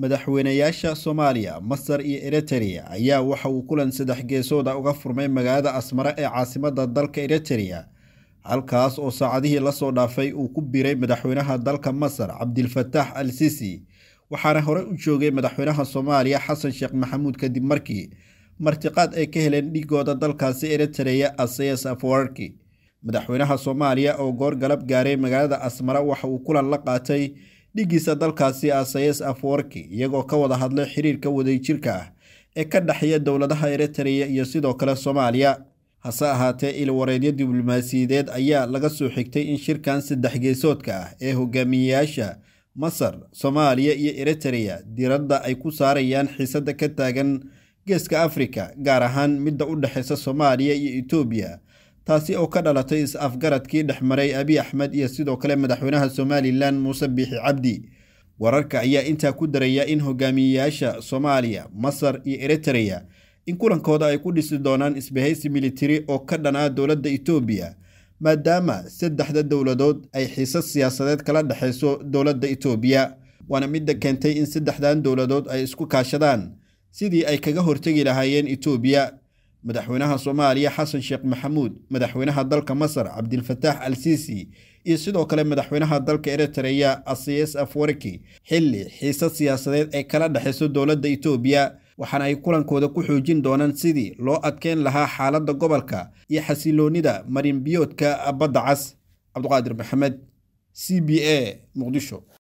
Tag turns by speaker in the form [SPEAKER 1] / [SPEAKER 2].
[SPEAKER 1] madaxweyneyaasha soomaaliya masar iyo eritereya ayaa waxa uu kulan saddex geesooda uga furmay magaalada asmara ee caasimadda dalka eritereya halkaas oo saacadihii lasoo dhaafay uu ku biray madaxweynaha dalka masar cabdilfatax al sisi waxaana hore u joogay madaxweynaha soomaaliya xasan sheekh maxamuud kadib markii martiqaad ay ka heleen dhiggooda dalkaasi eritereya asayas afwarki madaxweynaha soomaaliya oo goor galab gaaray magaalada asmara waxa uu kulan la qaatay dhiggiisa dalkaasi asayes afwarki iyagoo ka wada hadlay xiriirka wadajirka ah ee ka dhexeeya dowladaha eritreya iyo sidoo kale soomaaliya hase ahaatee ilwareedyo diblomaasiyadeed ayaa laga soo xigtay in shirkan saddex geesoodka ah ee hogaamiyeyaasha masar soomaaliya iyo eritereya diradda ay ku saarayaan xiisadda ka taagan geeska afrika gaar ahaan midda u dhexeysa soomaaliya iyo etoobiya taasi oo ka dhalatay is-afgaradkii dhex maray abi axmed iyo sidoo kale madaxweynaha somalilan muuse biixi cabdi wararka ayaa intaa ku daraya in hogaamiyeyaasha soomaaliya masar iyo eritreya in kulankooda ay ku dhisi doonaan isbahaysi militari oo ka dhanaa dowladda etoobiya maadaama saddexda dowladood ay xiisas siyaasadeed kala dhexayso dowladda etoobiya waana midda keentay in saddexdan dowladood ay isku kaashadaan sidii ay kaga hortegi lahaayeen etoobiya madaxweynaha soomaaliya xasan sheekh maxamuud madaxweynaha dalka masar cabdilfataax al siisi iyo sidoo kale madaxweynaha dalka eritreya asiis afwarki xilli xiisad siyaasadeed ay kala dhexayso dowladda etoobiya waxaana ay kulankooda ku xoojin doonaan sidii loo adkeyn lahaa xaaladda gobolka iyo xasiloonida marinbiyoodka badda cas cabduqaadir maxamed c b a muqdisho